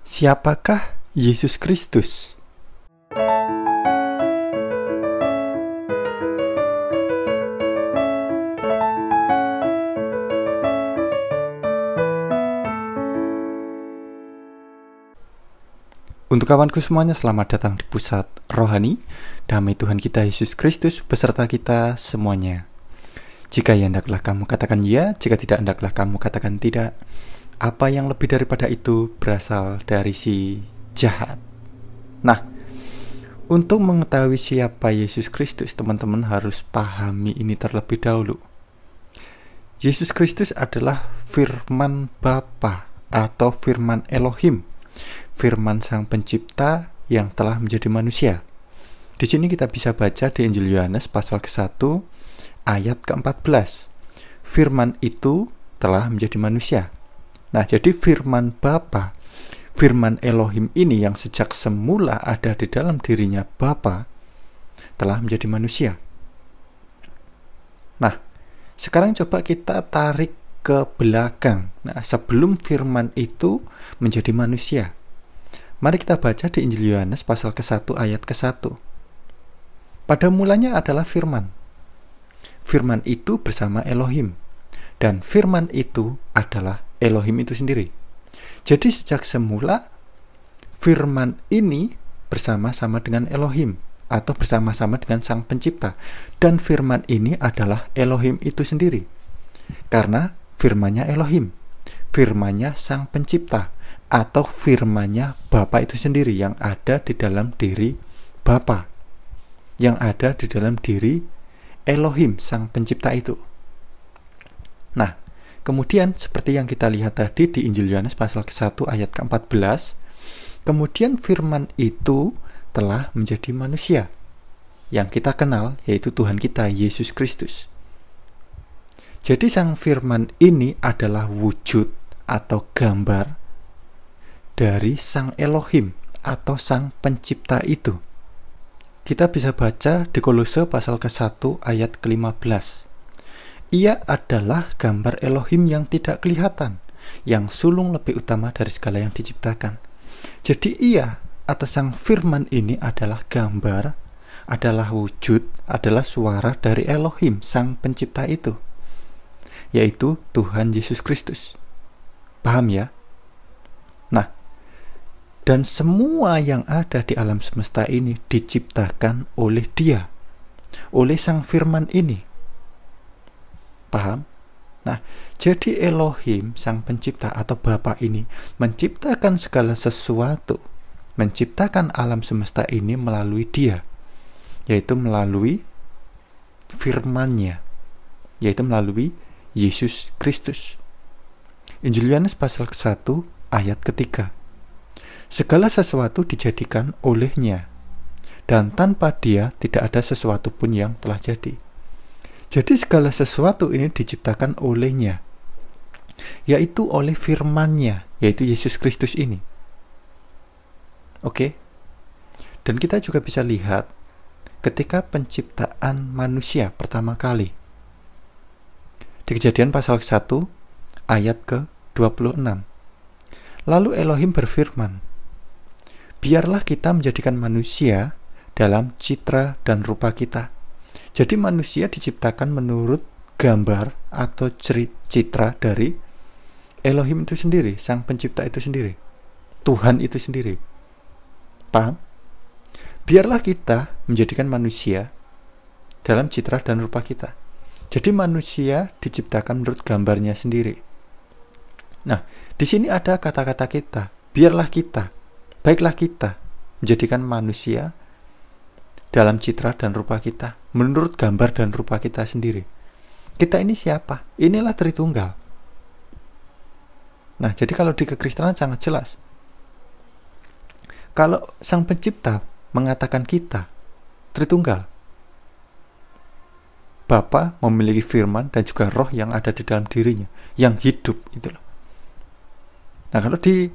Siapakah Yesus Kristus? Untuk kawanku semuanya, selamat datang di pusat rohani. Damai Tuhan kita Yesus Kristus beserta kita semuanya. Jika ya hendaklah kamu katakan ya, jika tidak hendaklah kamu katakan tidak apa yang lebih daripada itu berasal dari si jahat. Nah, untuk mengetahui siapa Yesus Kristus, teman-teman harus pahami ini terlebih dahulu. Yesus Kristus adalah firman Bapa atau firman Elohim, firman Sang Pencipta yang telah menjadi manusia. Di sini kita bisa baca di Injil Yohanes pasal ke-1 ayat ke-14. Firman itu telah menjadi manusia Nah, jadi firman Bapa, firman Elohim ini yang sejak semula ada di dalam dirinya Bapa telah menjadi manusia. Nah, sekarang coba kita tarik ke belakang. Nah, sebelum firman itu menjadi manusia. Mari kita baca di Injil Yohanes pasal ke-1 ayat ke-1. Pada mulanya adalah firman. Firman itu bersama Elohim dan firman itu adalah Elohim itu sendiri. Jadi sejak semula firman ini bersama-sama dengan Elohim atau bersama-sama dengan Sang Pencipta dan firman ini adalah Elohim itu sendiri. Karena firmannya Elohim, firmannya Sang Pencipta atau firmannya Bapa itu sendiri yang ada di dalam diri Bapa yang ada di dalam diri Elohim sang pencipta itu. Nah, Kemudian seperti yang kita lihat tadi di Injil Yohanes pasal ke-1 ayat ke-14, kemudian firman itu telah menjadi manusia yang kita kenal yaitu Tuhan kita Yesus Kristus. Jadi sang firman ini adalah wujud atau gambar dari sang Elohim atau sang pencipta itu. Kita bisa baca di Kolose pasal ke-1 ayat ke-15. Ia adalah gambar Elohim yang tidak kelihatan, yang sulung lebih utama dari segala yang diciptakan. Jadi ia atau sang firman ini adalah gambar, adalah wujud, adalah suara dari Elohim, sang pencipta itu, yaitu Tuhan Yesus Kristus. Paham ya? Nah, dan semua yang ada di alam semesta ini diciptakan oleh Dia, oleh Sang Firman ini. Paham? Nah, jadi Elohim, sang pencipta atau Bapa ini, menciptakan segala sesuatu, menciptakan alam semesta ini melalui dia, yaitu melalui Firman-Nya, yaitu melalui Yesus Kristus. Injil Yohanes pasal 1 ayat ketiga. Segala sesuatu dijadikan olehnya, dan tanpa dia tidak ada sesuatu pun yang telah jadi. Jadi segala sesuatu ini diciptakan olehnya, yaitu oleh firmannya, yaitu Yesus Kristus ini. Oke? Dan kita juga bisa lihat ketika penciptaan manusia pertama kali. Di kejadian pasal 1 ayat ke-26. Lalu Elohim berfirman, Biarlah kita menjadikan manusia dalam citra dan rupa kita jadi manusia diciptakan menurut gambar atau citra dari Elohim itu sendiri, sang pencipta itu sendiri. Tuhan itu sendiri. Paham? Biarlah kita menjadikan manusia dalam citra dan rupa kita. Jadi manusia diciptakan menurut gambarnya sendiri. Nah, di sini ada kata-kata kita, biarlah kita, baiklah kita menjadikan manusia dalam citra dan rupa kita, menurut gambar dan rupa kita sendiri. Kita ini siapa? Inilah Tritunggal. Nah, jadi kalau di kekristenan sangat jelas. Kalau Sang Pencipta mengatakan kita Tritunggal. Bapa memiliki firman dan juga roh yang ada di dalam dirinya, yang hidup itulah. Nah, kalau di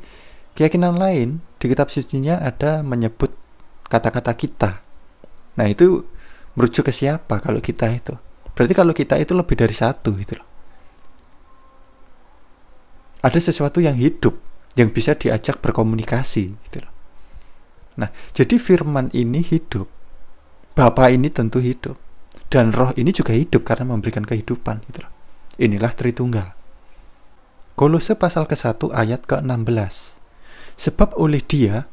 keyakinan lain, di kitab suci nya ada menyebut kata-kata kita Nah itu merujuk ke siapa kalau kita itu? Berarti kalau kita itu lebih dari satu gitu loh. Ada sesuatu yang hidup yang bisa diajak berkomunikasi gitu loh. Nah, jadi firman ini hidup. Bapa ini tentu hidup dan roh ini juga hidup karena memberikan kehidupan gitu loh. Inilah Tritunggal. Kolose pasal ke-1 ayat ke-16. Sebab oleh dia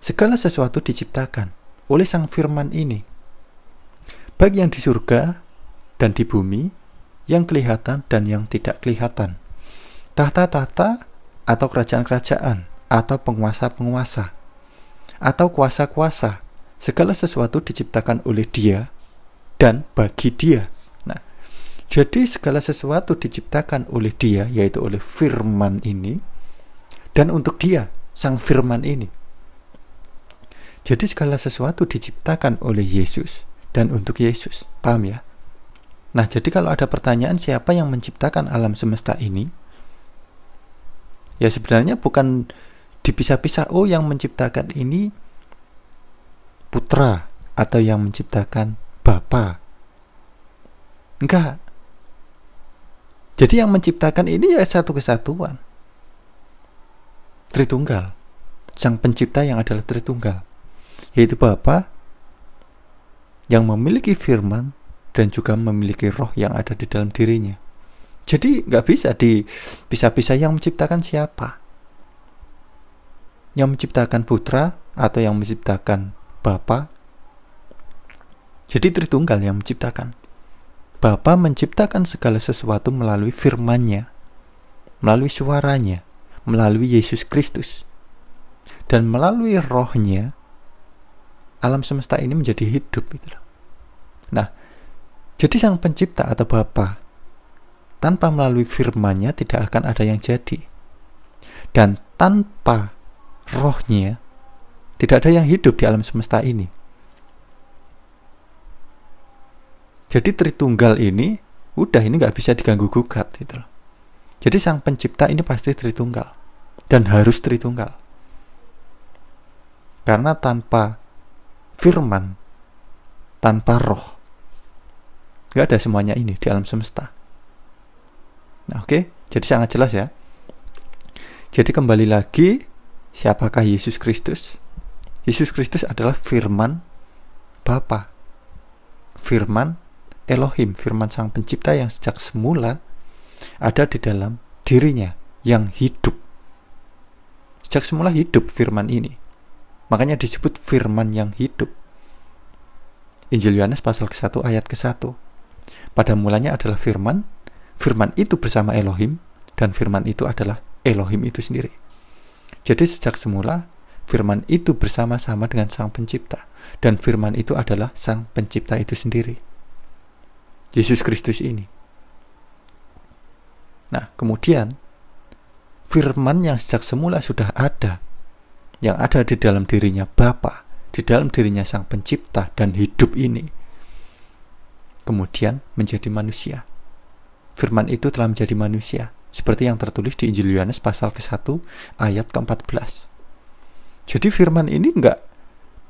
segala sesuatu diciptakan, oleh sang firman ini. Baik yang di surga dan di bumi, yang kelihatan dan yang tidak kelihatan. Tahta-tahta atau kerajaan-kerajaan atau penguasa-penguasa atau kuasa-kuasa. Segala sesuatu diciptakan oleh Dia dan bagi Dia. Nah, jadi segala sesuatu diciptakan oleh Dia yaitu oleh firman ini dan untuk Dia sang firman ini. Jadi segala sesuatu diciptakan oleh Yesus dan untuk Yesus. Paham ya? Nah, jadi kalau ada pertanyaan siapa yang menciptakan alam semesta ini? Ya sebenarnya bukan dipisah-pisah oh yang menciptakan ini putra atau yang menciptakan bapa. Enggak. Jadi yang menciptakan ini ya satu kesatuan. Tritunggal. Sang pencipta yang adalah Tritunggal yaitu Bapa yang memiliki firman dan juga memiliki roh yang ada di dalam dirinya. Jadi nggak bisa di bisa-bisa yang menciptakan siapa. Yang menciptakan putra atau yang menciptakan Bapa. Jadi Tritunggal yang menciptakan. Bapa menciptakan segala sesuatu melalui firman melalui suaranya, melalui Yesus Kristus. Dan melalui rohnya alam semesta ini menjadi hidup gitu loh. Nah, jadi sang pencipta atau Bapa tanpa melalui firmannya tidak akan ada yang jadi. Dan tanpa rohnya tidak ada yang hidup di alam semesta ini. Jadi Tritunggal ini udah ini nggak bisa diganggu gugat gitu loh. Jadi sang pencipta ini pasti Tritunggal dan harus Tritunggal. Karena tanpa firman tanpa roh. Gak ada semuanya ini di alam semesta. Nah, oke, okay? jadi sangat jelas ya. Jadi kembali lagi, siapakah Yesus Kristus? Yesus Kristus adalah firman Bapa. Firman Elohim, firman Sang Pencipta yang sejak semula ada di dalam dirinya yang hidup. Sejak semula hidup firman ini. Makanya disebut firman yang hidup. Injil Yohanes pasal ke-1 ayat ke-1. Pada mulanya adalah firman, firman itu bersama Elohim, dan firman itu adalah Elohim itu sendiri. Jadi sejak semula, firman itu bersama-sama dengan sang pencipta, dan firman itu adalah sang pencipta itu sendiri. Yesus Kristus ini. Nah, kemudian firman yang sejak semula sudah ada yang ada di dalam dirinya Bapa, di dalam dirinya Sang Pencipta dan hidup ini kemudian menjadi manusia. Firman itu telah menjadi manusia, seperti yang tertulis di Injil Yohanes pasal ke-1 ayat ke-14. Jadi firman ini enggak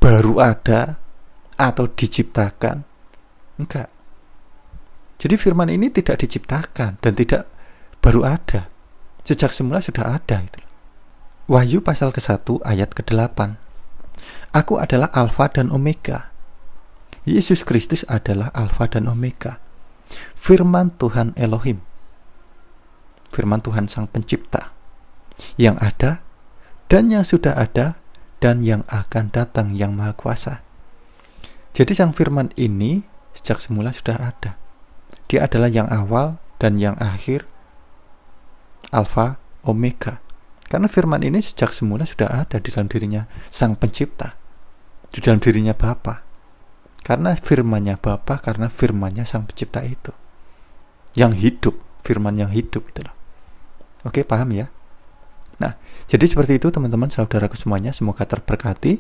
baru ada atau diciptakan. Enggak. Jadi firman ini tidak diciptakan dan tidak baru ada. Sejak semula sudah ada itu. Wahyu pasal ke-1 ayat ke-8 Aku adalah Alfa dan Omega. Yesus Kristus adalah Alfa dan Omega. Firman Tuhan Elohim. Firman Tuhan Sang Pencipta. Yang ada dan yang sudah ada dan yang akan datang yang Maha Kuasa. Jadi sang firman ini sejak semula sudah ada. Dia adalah yang awal dan yang akhir, Alfa Omega. Karena firman ini sejak semula sudah ada di dalam dirinya Sang Pencipta, di dalam dirinya Bapa. Karena firmannya Bapa, karena firmannya Sang Pencipta itu. Yang hidup, firman yang hidup itu loh. Oke, paham ya? Nah, jadi seperti itu teman-teman saudara semuanya, semoga terberkati.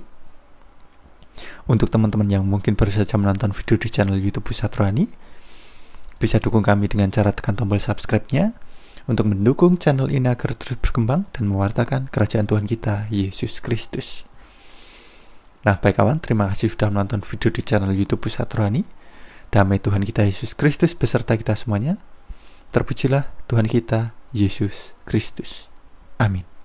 Untuk teman-teman yang mungkin baru saja menonton video di channel YouTube Pusat Rani, bisa dukung kami dengan cara tekan tombol subscribe-nya untuk mendukung channel ini agar terus berkembang dan mewartakan kerajaan Tuhan kita, Yesus Kristus. Nah, baik kawan, terima kasih sudah menonton video di channel YouTube Pusat Rohani. Damai Tuhan kita Yesus Kristus beserta kita semuanya. Terpujilah Tuhan kita, Yesus Kristus. Amin.